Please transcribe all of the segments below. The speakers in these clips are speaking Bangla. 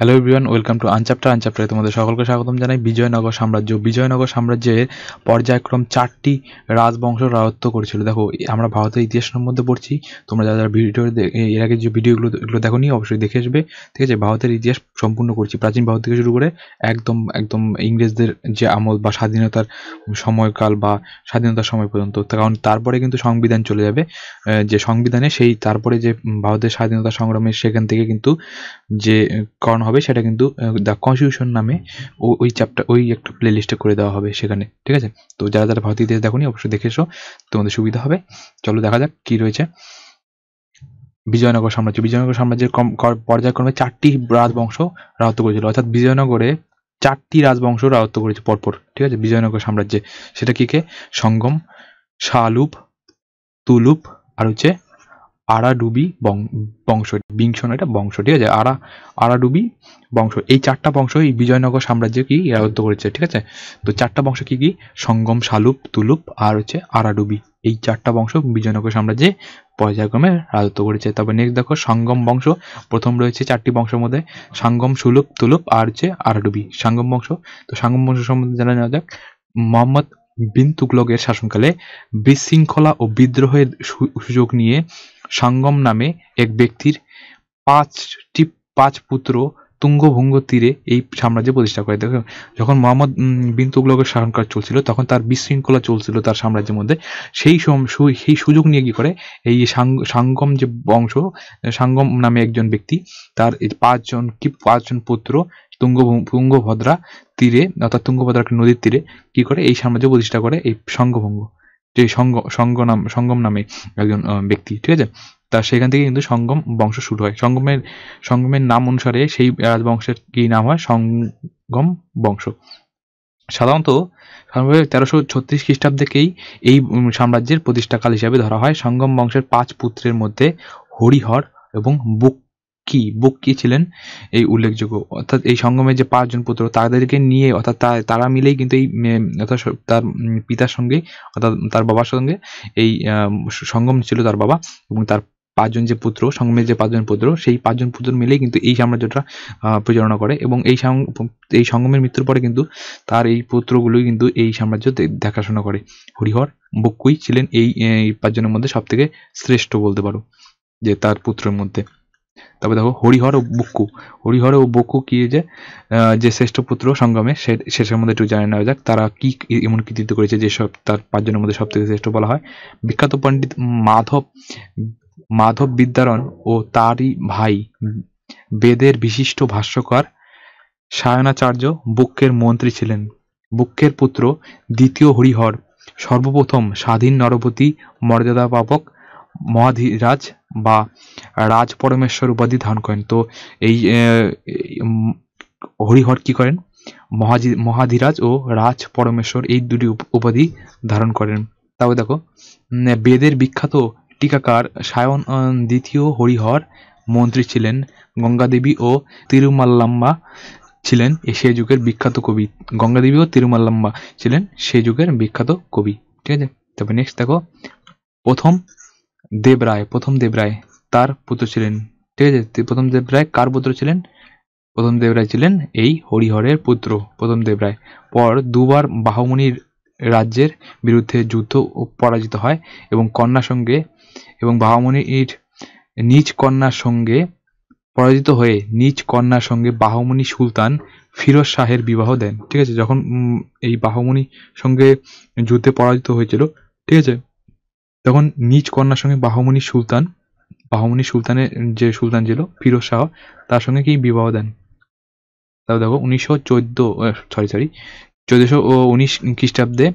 hello everyone welcome to unchapter আনচ্যাপ্টারে তোমাদের সকলকে স্বাগতম জানাই বিজয়নগর সাম্রাজ্য বিজয়নগর সাম্রাজ্যের পর্যায়ক্রম চারটি রাজবংশ রাজত্ব করেছিল দেখো আমরা ভারতের ইতিহাসের মধ্যে পড়ছি তোমরা যারা যারা ভিডিও এর আগে যে ভিডিওগুলো এগুলো দেখো নি অবশ্যই দেখে আসবে ঠিক আছে ভারতের ইতিহাস সম্পূর্ণ করছি প্রাচীন ভারত থেকে শুরু করে একদম একদম ইংরেজদের যে আমল বা স্বাধীনতার সময়কাল বা স্বাধীনতার সময় পর্যন্ত কারণ তারপরে কিন্তু সংবিধান চলে যাবে যে সংবিধানে সেই তারপরে যে ভারতের স্বাধীনতা সংগ্রামে সেখান থেকে কিন্তু যে কর্ণ হবে সেটা কিন্তু দ্য কনস্টিটিউশন নামে ওই চ্যাপ্টার ওই একটা প্লে লিস্টে করে দেওয়া হবে সেখানে ঠিক আছে তো যারা যারা ভারতীয় দেশ দেখো অবশ্যই দেখে এসো তোমাদের সুবিধা হবে চলো দেখা যাক কী রয়েছে বিজয়নগর সাম্রাজ্য বিজয়নগর সাম্রাজ্যের পর্যায়ক্রমে চারটি রাজবংশ রাহত করেছিল অর্থাৎ বিজয়নগরে চারটি রাজবংশ রাহত্ব করেছে পরপর ঠিক আছে বিজয়নগর সাম্রাজ্যে সেটা কি কে সঙ্গম শালুপ তুলুপ আর হচ্ছে আরাডুবি বংশ বিংশ না এটা বংশ ঠিক আছে আরা আরাডুবি বংশ এই চারটা বংশ এই বিজয়নগর সাম্রাজ্য কি রাজত্ব করেছে ঠিক আছে তো চারটা বংশ কি কি সঙ্গম সালুপ তুলুপ আর হচ্ছে আরাডুবি এই চারটা বংশ বিজয়নগর সাম্রাজ্যে পর্যায়ক্রমে রাজত্ব করেছে তবে নেক্সট দেখো সঙ্গম বংশ প্রথম রয়েছে চারটি বংশের মধ্যে সাঙ্গম সুলুপ তুলুপ আর হচ্ছে আরাডুবি সাঙ্গম বংশ তো সাঙ্গম বংশ সম্বন্ধে জানা যাক মোহাম্মদ বিন্তুকলগের শাসনকালে বিশৃঙ্খলা ও বিদ্রোহের সুযোগ নিয়ে সাঙ্গম নামে এক ব্যক্তির পাঁচটি পাঁচ পুত্র তুঙ্গভঙ্গ তীরে এই সাম্রাজ্য প্রতিষ্ঠা করে দেখো যখন মোহাম্মদ বিন তুগলকের শাসনকার চলছিল তখন তার বিশৃঙ্খলা চলছিল তার সাম্রাজ্যের মধ্যে সেই সেই সুযোগ নিয়ে কি করে এই সাঙ্গম যে বংশ সাঙ্গম নামে একজন ব্যক্তি তার পাঁচজন কি পাঁচজন পুত্র তুঙ্গ তুঙ্গভদ্রা তীরে অর্থাৎ তুঙ্গভদ্রা নদীর তীরে কি করে এই সাম্রাজ্য প্রতিষ্ঠা করে এই সঙ্গভঙ্গ যে সঙ্গ সঙ্গ নাম সঙ্গম নামে একজন ব্যক্তি ঠিক আছে তা সেখান থেকে কিন্তু সঙ্গম বংশ শুরু হয় সঙ্গমের সঙ্গমের নাম অনুসারে সেই রাজবংশের কি নাম হয় সঙ্গম বংশ সাধারণত সাধারণভাবে তেরোশো ছত্রিশ খ্রিস্টাব্দেকেই এই সাম্রাজ্যের প্রতিষ্ঠাকাল হিসাবে ধরা হয় সঙ্গম বংশের পাঁচ পুত্রের মধ্যে হরিহর এবং বুক কি বুক কি ছিলেন এই উল্লেখযোগ্য অর্থাৎ এই সঙ্গমের যে পাঁচজন পুত্র তাদেরকে নিয়ে অর্থাৎ তারা মিলেই কিন্তু এই অর্থাৎ তার পিতার সঙ্গে অর্থাৎ তার বাবার সঙ্গে এই সঙ্গম ছিল তার বাবা এবং তার পাঁচজন যে পুত্র সঙ্গমের যে পাঁচজন পুত্র সেই পাঁচজন পুত্র মিলেই কিন্তু এই সাম্রাজ্যটা প্রচারণা করে এবং এই এই সঙ্গমের মৃত্যুর পরে কিন্তু তার এই পুত্রগুলোই কিন্তু এই সাম্রাজ্য দেখাশোনা করে হরিহর বকুই ছিলেন এই পাঁচজনের মধ্যে সব থেকে শ্রেষ্ঠ বলতে পারো যে তার পুত্রের মধ্যে তবে দেখো হরিহর ও বুকু হরিহর ও বক্কু কি যে যে শ্রেষ্ঠ পুত্র সংগ্রামে শেষের মধ্যে একটু জানে নেওয়া যাক তারা কি এমন কৃতিত্ব করেছে যে সব তার পাঁচজনের মধ্যে সব থেকে শ্রেষ্ঠ বলা হয় বিখ্যাত পণ্ডিত মাধব মাধব বিদ্যারণ ও তারই ভাই বেদের বিশিষ্ট ভাষ্যকার সায়নাচার্য বুক্কের মন্ত্রী ছিলেন বুক্কের পুত্র দ্বিতীয় হরিহর সর্বপ্রথম স্বাধীন নরপতি মর্যাদা পাবক মহাধিরাজ বা রাজ পরমেশ্বর উপাধি ধারণ করেন তো এই হরিহর কি করেন মহাজি মহাধিরাজ ও রাজ পরমেশ্বর এই দুটি উপাধি ধারণ করেন তারপর দেখো বেদের বিখ্যাত টিকাকার সায়ন দ্বিতীয় হরিহর মন্ত্রী ছিলেন গঙ্গাদেবী ও তিরুমাল্লাম্বা ছিলেন সে যুগের বিখ্যাত কবি গঙ্গাদেবী ও তিরুমাল্লাম্বা ছিলেন সে যুগের বিখ্যাত কবি ঠিক আছে তবে নেক্সট দেখো প্রথম দেব রায় প্রথম দেব রায় তার পুত্র ছিলেন ঠিক আছে প্রথম দেব রায় কার পুত্র ছিলেন প্রথম দেব রায় ছিলেন এই হরিহরের পুত্র প্রথম দেব রায় পর দুবার বাহমনির রাজ্যের বিরুদ্ধে যুদ্ধ পরাজিত হয় এবং কন্যা সঙ্গে এবং বাহমনির নিজ কন্যার সঙ্গে পরাজিত হয়ে নিজ কন্যার সঙ্গে বাহুমণি সুলতান ফিরোজ শাহের বিবাহ দেন ঠিক আছে যখন এই বাহমনি সঙ্গে যুদ্ধে পরাজিত হয়েছিল ঠিক আছে তখন নিজ কন্যার সঙ্গে বাহমনি সুলতান বাহমনি সুলতানের যে সুলতান ছিল ফিরোজ শাহ তার সঙ্গে কি বিবাহ দেন তাহলে দেখো উনিশশো চোদ্দ সরি সরি চোদ্দশো উনিশ খ্রিস্টাব্দে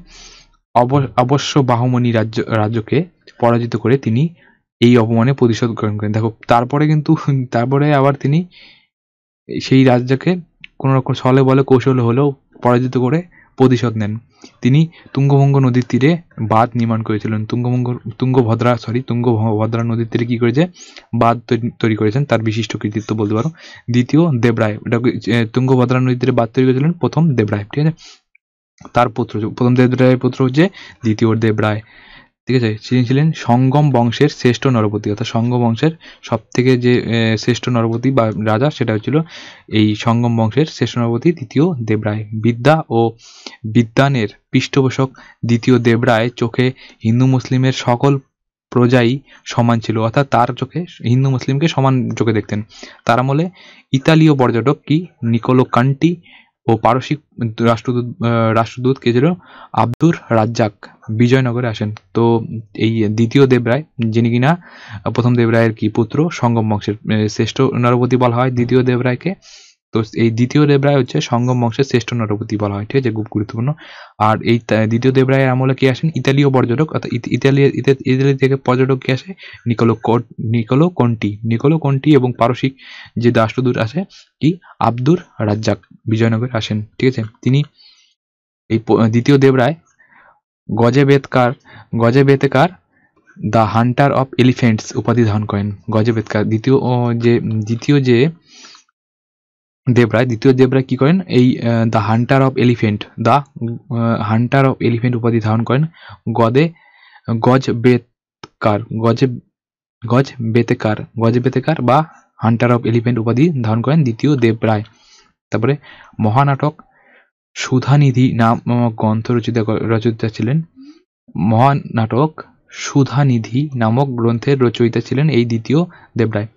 অবশ্য বাহমনি রাজ্য রাজ্যকে পরাজিত করে তিনি এই অপমানে প্রতিশোধ গ্রহণ করেন দেখো তারপরে কিন্তু তারপরে আবার তিনি সেই রাজ্যকে কোনো রকম ছলে বলে কৌশল হলেও পরাজিত করে প্রতিশোধ নেন তিনি তুঙ্গভঙ্গ নদীর তীরে বাঁধ নির্মাণ করেছিলেন তুঙ্গভঙ্গ তুঙ্গভদ্রা সরি তুঙ্গভদ্রা নদীর তীরে কি করেছে বাঁধ তৈরি করেছেন তার বিশিষ্ট কৃতিত্ব বলতে পারো দ্বিতীয় দেবরায় ওটা তুঙ্গভদ্রা নদীর তীরে বাঁধ তৈরি করেছিলেন প্রথম দেবরায় ঠিক আছে তার পুত্র প্রথম দেবরায়ের পুত্র হচ্ছে দ্বিতীয় দেবরায় ঠিক আছে তিনি ছিলেন সঙ্গম বংশের শ্রেষ্ঠ নরপতি অর্থাৎ সঙ্গম বংশের সব থেকে যে শ্রেষ্ঠ নরপতি বা রাজা সেটা হচ্ছিল এই সঙ্গম বংশের শ্রেষ্ঠ নরপতি দ্বিতীয় দেবরায় বিদ্যা ও বিদ্যানের পৃষ্ঠপোষক দ্বিতীয় দেবরায় চোখে হিন্দু মুসলিমের সকল প্রজাই সমান ছিল অর্থাৎ তার চোখে হিন্দু মুসলিমকে সমান চোখে দেখতেন তার আমলে ইতালীয় পর্যটক কি নিকোলো কান্টি ও পারসিক রাষ্ট্রদূত রাষ্ট্রদূত কে ছিল আব্দুর রাজ্জাক বিজয়নগরে আসেন তো এই দ্বিতীয় দেবরায় যিনি কিনা প্রথম দেবরায়ের কি পুত্র সঙ্গম বংশের শ্রেষ্ঠ নরপতি বলা হয় দ্বিতীয় দেবরায়কে তো এই দ্বিতীয় দেবরায় হচ্ছে সঙ্গম বংশের শ্রেষ্ঠ নরপতি বলা হয় ঠিক আছে খুব গুরুত্বপূর্ণ আর এই দ্বিতীয় দেবরায়ের আমলে কি আসেন ইতালীয় পর্যটক অর্থাৎ ইতালি ইতালি থেকে পর্যটক কি আসে Nicolo Nicolo Conti Nicolo Conti এবং পারসিক যে দাসদূত আছে কি আব্দুর রাজ্জাক বিজয়নগরে আসেন ঠিক আছে তিনি এই দ্বিতীয় Devaraya Gajabetekara the hunter of elephants উপাধি ধারণ করেন গজে বেতকার দ্বিতীয় যে দ্বিতীয় যে দেবরায় দ্বিতীয় দেবরায় কি করেন এই the hunter of elephant the hunter of elephant উপাধি ধারণ করেন গদে গজ বেতকার গজে গজ বেতেকার গজ বেতেকার বা হান্টার অফ এলিফেন্ট উপাধি ধারণ করেন দ্বিতীয় দেবরায় তারপরে মহানাটক সুধানিধি নামক গ্রন্থ রচিত রচয়িতা ছিলেন মহানাটক সুধানিধি নামক গ্রন্থের রচয়িতা ছিলেন এই দ্বিতীয় দেবরায়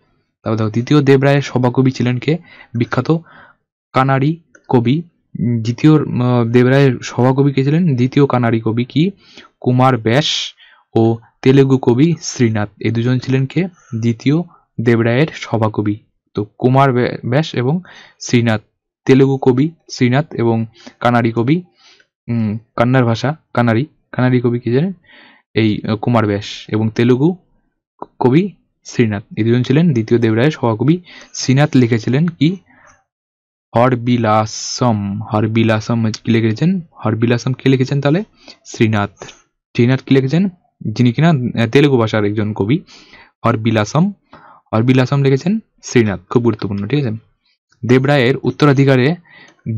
দাও দ্বিতীয় দেবরায়ের সভাকবি ছিলেন কে বিখ্যাত কানাড়ি কবি দ্বিতীয় দেবরায়ের সভাকবি কে ছিলেন দ্বিতীয় কানাড়ি কবি কি কুমার ব্যাস ও তেলেগু কবি শ্রীনাথ এই দুজন ছিলেন কে দ্বিতীয় দেবরায়ের সভাকবি তো কুমার ব্যাস এবং শ্রীনাথ তেলেগু কবি শ্রীনাথ এবং কানাড়ি কবি কান্নার ভাষা কানাড়ি কানাড়ি কবি কি জানেন এই কুমার ব্যাস এবং তেলুগু কবি শ্রীনাথ এই দুজন ছিলেন দ্বিতীয় দেবরায়ের সহকবি শ্রীনাথ লিখেছিলেন কি হরবিলাসম হরবিলাসম কি লিখেছেন হরবিলাসম কে লিখেছেন তাহলে শ্রীনাথ শ্রীনাথ কি লিখেছেন যিনি কিনা তেলেগু ভাষার একজন কবি হরবিলাসম হরবিলাসম লিখেছেন শ্রীনাথ খুব গুরুত্বপূর্ণ ঠিক আছে দেবরায়ের উত্তরাধিকারে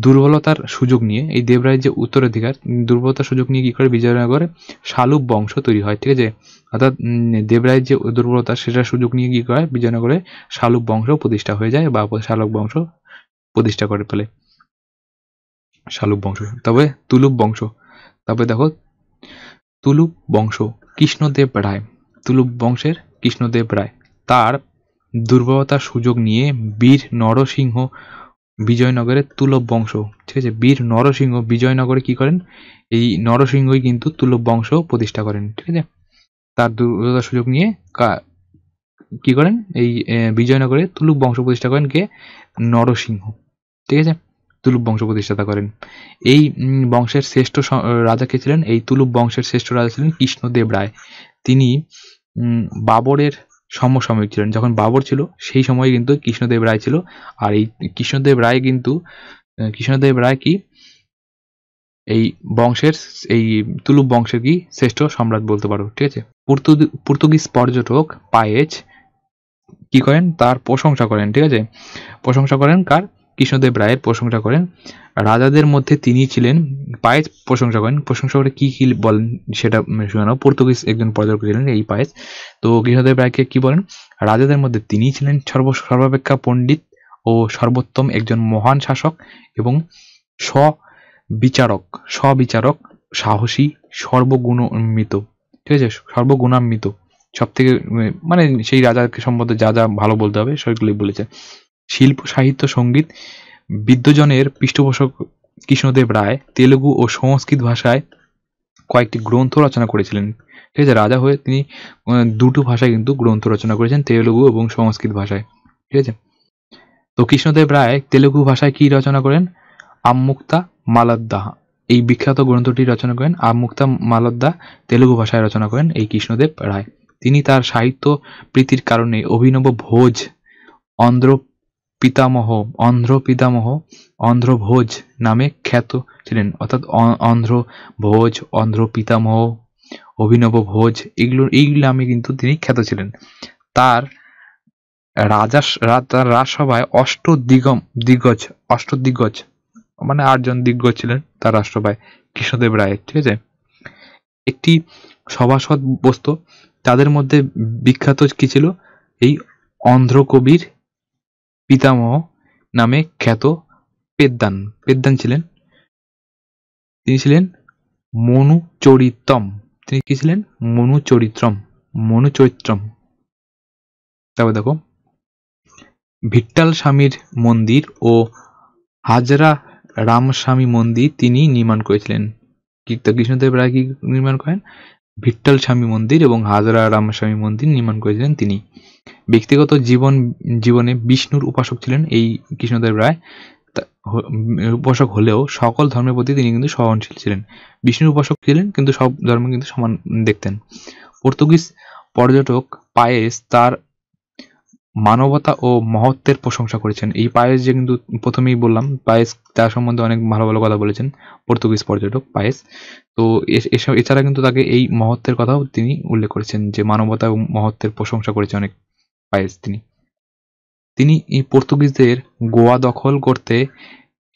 দুর্বলতার সুযোগ নিয়ে এই দেবরায়ের যে উত্তরাধিকার দুর্বলতার সুযোগ নিয়ে কী করে বিজয়নগরে শালুক বংশ তৈরি হয় ঠিক আছে অর্থাৎ দেবরায়ের যে দুর্বলতা সেটার সুযোগ নিয়ে কী করে বিজয়নগরে শালুক বংশ প্রতিষ্ঠা হয়ে যায় বা শালক বংশ প্রতিষ্ঠা করে ফেলে শালুক বংশ তবে তুলুপ বংশ তবে দেখো তুলুপ বংশ কৃষ্ণদেব রায় তুলুপ বংশের কৃষ্ণদেব রায় তার দুর্বলতার সুযোগ নিয়ে বীর নরসিংহ বিজয়নগরের তুলব বংশ ঠিক আছে বীর নরসিংহ বিজয়নগরে কি করেন এই নরসিংহই কিন্তু তুলব বংশ প্রতিষ্ঠা করেন ঠিক আছে তার দুর্বলতার সুযোগ নিয়ে কি করেন এই বিজয়নগরে তুলুক বংশ প্রতিষ্ঠা করেন কে নরসিংহ ঠিক আছে তুলুপ বংশ প্রতিষ্ঠাতা করেন এই বংশের শ্রেষ্ঠ রাজা কে ছিলেন এই তুলুপ বংশের শ্রেষ্ঠ রাজা ছিলেন কৃষ্ণদেব রায় তিনি বাবরের সমসাময়িক ছিলেন যখন বাবর ছিল সেই সময় কিন্তু কৃষ্ণদেব রায় ছিল আর এই কৃষ্ণদেব রায় কিন্তু কৃষ্ণদেব রায় কি এই বংশের এই তুলুপ বংশের কি শ্রেষ্ঠ সম্রাট বলতে পারো ঠিক আছে পর্তুগিজ পর্যটক পায়েজ কি করেন তার প্রশংসা করেন ঠিক আছে প্রশংসা করেন কার কৃষ্ণদেব রায়ের প্রশংসা করেন রাজাদের মধ্যে তিনি ছিলেন পায়েস প্রশংসা করেন প্রশংসা করে কি কি বলেন সেটা শুনে নাও পর্তুগিজ একজন পর্যটক ছিলেন এই পায়েস তো গৃহদেব রায়কে কী বলেন রাজাদের মধ্যে তিনি ছিলেন সর্ব সর্বাপেক্ষা পণ্ডিত ও সর্বোত্তম একজন মহান শাসক এবং সবিচারক স্ববিচারক সাহসী সর্বগুণমিত ঠিক আছে সর্বগুণান্বিত সব থেকে মানে সেই রাজাকে সম্বন্ধে যা যা ভালো বলতে হবে সেগুলি বলেছে শিল্প সাহিত্য সঙ্গীত বিদ্যজনের পৃষ্ঠপোষক কৃষ্ণদেব রায় তেলুগু ও সংস্কৃত ভাষায় কয়েকটি গ্রন্থ রচনা করেছিলেন ঠিক আছে রাজা হয়ে তিনি দুটো ভাষায় কিন্তু গ্রন্থ রচনা করেছেন তেলুগু এবং সংস্কৃত ভাষায় ঠিক আছে তো কৃষ্ণদেব রায় তেলুগু ভাষায় কি রচনা করেন আমুক্তা মালাদ্দাহা এই বিখ্যাত গ্রন্থটি রচনা করেন আমুক্তা মালাদ্দা তেলুগু ভাষায় রচনা করেন এই কৃষ্ণদেব রায় তিনি তার সাহিত্য প্রীতির কারণে অভিনব ভোজ অন্ধ্র পিতামহ অন্ধ্র পিতামহ অন্ধ্রভোজ নামে খ্যাত ছিলেন অর্থাৎ অন্ধ্র ভোজ অন্ধ্র পিতামহ অভিনব ভোজ এগুলো এইগুলো নামে কিন্তু তিনি খ্যাত ছিলেন তার রাজা তার রাজসভায় অষ্ট দিগম দিগজ অষ্ট দিগজ মানে আটজন দিগ্গজ ছিলেন তার রাষ্ট্রভায় কৃষ্ণদেব রায়ের ঠিক আছে একটি সভাসদ বস্তু তাদের মধ্যে বিখ্যাত কি ছিল এই অন্ধ্র কবির পিতামহ নামে খ্যাত পেদ্দান পেদ্দান ছিলেন তিনি ছিলেন মনুচরিত্রম তিনি কি ছিলেন মনুচরিত্রম মনুচরিত্রম তারপর দেখো ভিট্টাল স্বামীর মন্দির ও হাজরা রামস্বামী মন্দির তিনি নির্মাণ করেছিলেন কৃষ্ণদেব রায় কি নির্মাণ করেন ভিট্টাল স্বামী মন্দির এবং হাজরা রামস্বামী মন্দির নির্মাণ করেছিলেন তিনি ব্যক্তিগত জীবন জীবনে বিষ্ণুর উপাসক ছিলেন এই কৃষ্ণদেব রায় উপাসক হলেও সকল ধর্মের প্রতি তিনি কিন্তু সহনশীল ছিলেন বিষ্ণুর উপাসক ছিলেন কিন্তু সব ধর্ম কিন্তু সমান দেখতেন পর্তুগিজ পর্যটক পায়েস তার মানবতা ও মহত্বের প্রশংসা করেছেন এই পায়েস যে কিন্তু প্রথমেই বললাম পায়েস তার সম্বন্ধে অনেক ভালো ভালো কথা বলেছেন পর্তুগিজ পর্যটক পায়েস তো এছাড়া কিন্তু তাকে এই মহত্বের কথাও তিনি উল্লেখ করেছেন যে মানবতা ও মহত্বের প্রশংসা করেছে অনেক পায়েস তিনি তিনি পর্তুগিজদের গোয়া দখল করতে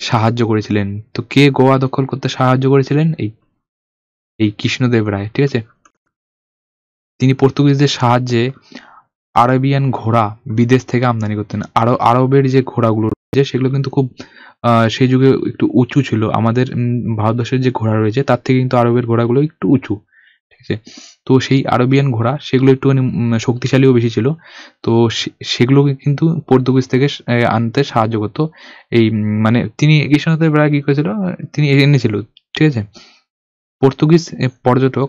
সাহায্য করেছিলেন তো কে গোয়া দখল করতে সাহায্য করেছিলেন এই এই কৃষ্ণদেব রায় ঠিক আছে তিনি পর্তুগিজদের সাহায্যে আরবিয়ান ঘোড়া বিদেশ থেকে আমদানি করতেন আরো আরবের যে ঘোড়াগুলো রয়েছে সেগুলো কিন্তু খুব সেই যুগে একটু উঁচু ছিল আমাদের ভারতবর্ষের যে ঘোড়া রয়েছে তার থেকে কিন্তু আরবের ঘোড়াগুলো একটু উঁচু ঠিক আছে তো সেই আরবিয়ান ঘোড়া সেগুলো একটুখানি শক্তিশালীও বেশি ছিল তো সেগুলো কিন্তু পর্তুগিজ থেকে আনতে সাহায্য করতো এই মানে তিনি কৃষ্ণতে প্রায় কি করেছিল তিনি এনেছিল ঠিক আছে পর্তুগিজ পর্যটক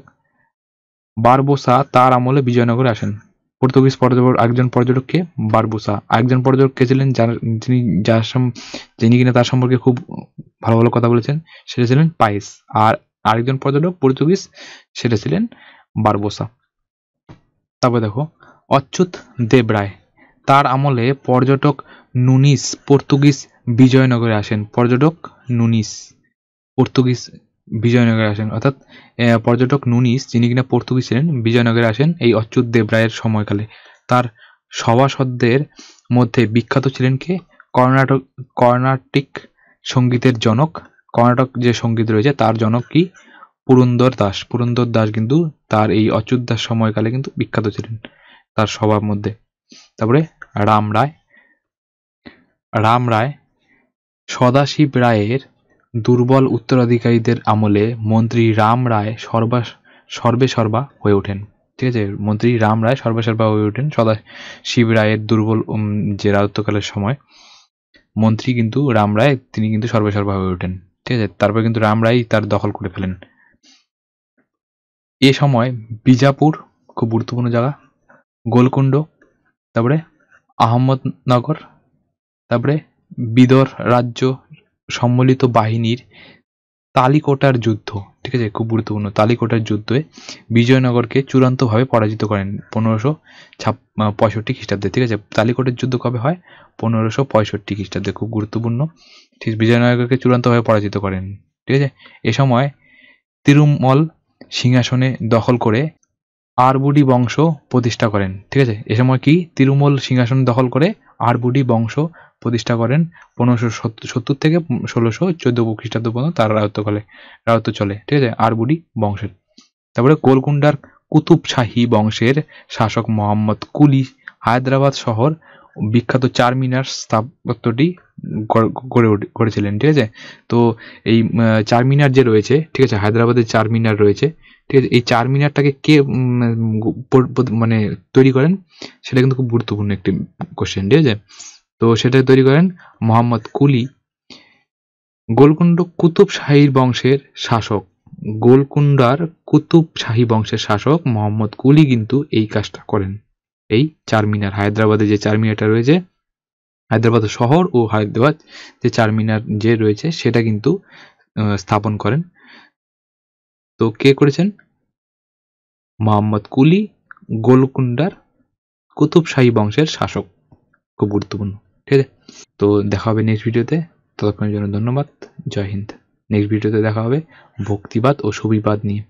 বারবোসা তার আমলে বিজয়নগরে আসেন পর্তুগিজ পর্যটক একজন পর্যটককে বারবোসা আরেকজন পর্যটক কে ছিলেন যার যিনি যার যিনি কিনা তার সম্পর্কে খুব ভালো ভালো কথা বলেছেন সেটা ছিলেন পায়েস আর আরেকজন পর্যটক পর্তুগিজ সেটা ছিলেন বারবোসা তারপরে দেখো অচ্যুত দেবরায় তার আমলে পর্যটক নুনিস পর্তুগিজ বিজয়নগরে আসেন পর্যটক নুনিস পর্তুগিজ বিজয়নগরে আসেন অর্থাৎ পর্যটক নুনিস যিনি কিনা পর্তুগিজ ছিলেন বিজয়নগরে আসেন এই অচ্যুত দেবরায়ের সময়কালে তার সভাসদদের মধ্যে বিখ্যাত ছিলেন কে কর্ণাটক কর্ণাটিক সঙ্গীতের জনক কর্ণাটক যে সঙ্গীত রয়েছে তার জনক কি পুরন্দর দাস পুরন্দর দাস কিন্তু তার এই অচ্যুত দাস সময়কালে কিন্তু বিখ্যাত ছিলেন তার সবার মধ্যে তারপরে রাম রায় রাম রায় সদাশিব রায়ের দুর্বল উত্তরাধিকারীদের আমলে মন্ত্রী রাম রায় সর্বা সর্বে সর্বা হয়ে ওঠেন ঠিক আছে মন্ত্রী রাম রায় সর্বাসর্বা হয়ে ওঠেন সদা শিব রায়ের দুর্বল যে রাজত্বকালের সময় মন্ত্রী কিন্তু রাম রায় তিনি কিন্তু সর্বাসর্বা হয়ে ওঠেন ঠিক আছে তারপরে কিন্তু রামরাই তার দখল করে ফেলেন এ সময় বিজাপুর খুব গুরুত্বপূর্ণ জায়গা গোলকুণ্ড তারপরে আহমদনগর তারপরে বিদর রাজ্য সম্মিলিত বাহিনীর তালিকোটার যুদ্ধ ঠিক আছে খুব গুরুত্বপূর্ণ তালিকোটার যুদ্ধে বিজয়নগরকে চূড়ান্তভাবে পরাজিত করেন পনেরোশো ছাপ পঁয়ষট্টি খ্রিস্টাব্দে ঠিক আছে তালিকোটার যুদ্ধ কবে হয় পনেরোশো পঁয়ষট্টি খ্রিস্টাব্দে খুব গুরুত্বপূর্ণ ঠিক বিজয়নগরকে চূড়ান্তভাবে পরাজিত করেন ঠিক আছে এ সময় তিরুমল সিংহাসনে দখল করে আরবুডি বংশ প্রতিষ্ঠা করেন ঠিক আছে এ সময় কি তিরুমল সিংহাসন দখল করে আরবুডি বংশ প্রতিষ্ঠা করেন পনেরোশো সত্তর থেকে ষোলোশো চোদ্দ খ্রিস্টাব্দ পর্যন্ত তার রাজত্বকালে রাজত্ব চলে ঠিক আছে আরবুডি বংশের তারপরে কোলকুন্ডার কুতুবশাহী বংশের শাসক মোহাম্মদ কুলি হায়দ্রাবাদ শহর বিখ্যাত চার মিনার স্থাপত্যটি গড়ে গড়েছিলেন ঠিক আছে তো এই চার মিনার যে রয়েছে ঠিক আছে হায়দ্রাবাদের চার মিনার রয়েছে ঠিক আছে এই চার মিনারটাকে কে মানে তৈরি করেন সেটা কিন্তু খুব গুরুত্বপূর্ণ একটি কোশ্চেন ঠিক আছে তো সেটা তৈরি করেন মোহাম্মদ কুলি গোলকুণ্ড কুতুব শাহীর বংশের শাসক গোলকুন্ডার কুতুব শাহী বংশের শাসক মোহাম্মদ কুলি কিন্তু এই কাজটা করেন এই চারমিনার হায়দ্রাবাদে যে চারমিনারটা রয়েছে হায়দ্রাবাদ শহর ও হায়দ্রাবাদ যে চারমিনার যে রয়েছে সেটা কিন্তু স্থাপন করেন তো কে করেছেন মোহাম্মদ কুলি গোলকুন্ডার কুতুবশাহী বংশের শাসক খুব গুরুত্বপূর্ণ ঠিক আছে তো দেখা হবে নেক্সট ভিডিওতে ততক্ষণের জন্য ধন্যবাদ জয় হিন্দ নেক্সট ভিডিওতে দেখা হবে ভক্তিবাদ ও সুবিবাদ নিয়ে